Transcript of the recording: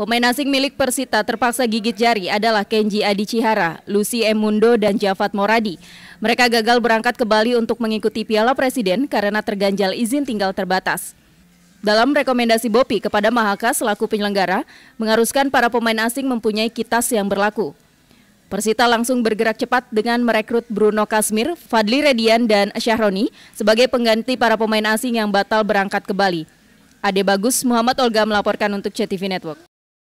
Pemain asing milik Persita terpaksa gigit jari adalah Kenji Adi Cihara, Lucy Emundo, dan Jafat Moradi. Mereka gagal berangkat ke Bali untuk mengikuti Piala Presiden karena terganjal izin tinggal terbatas. Dalam rekomendasi BOPI kepada Mahaka selaku penyelenggara, mengharuskan para pemain asing mempunyai kitas yang berlaku. Persita langsung bergerak cepat dengan merekrut Bruno Kasmir, Fadli Redian, dan Syahroni sebagai pengganti para pemain asing yang batal berangkat ke Bali. Ade Bagus, Muhammad Olga melaporkan untuk CTV Network.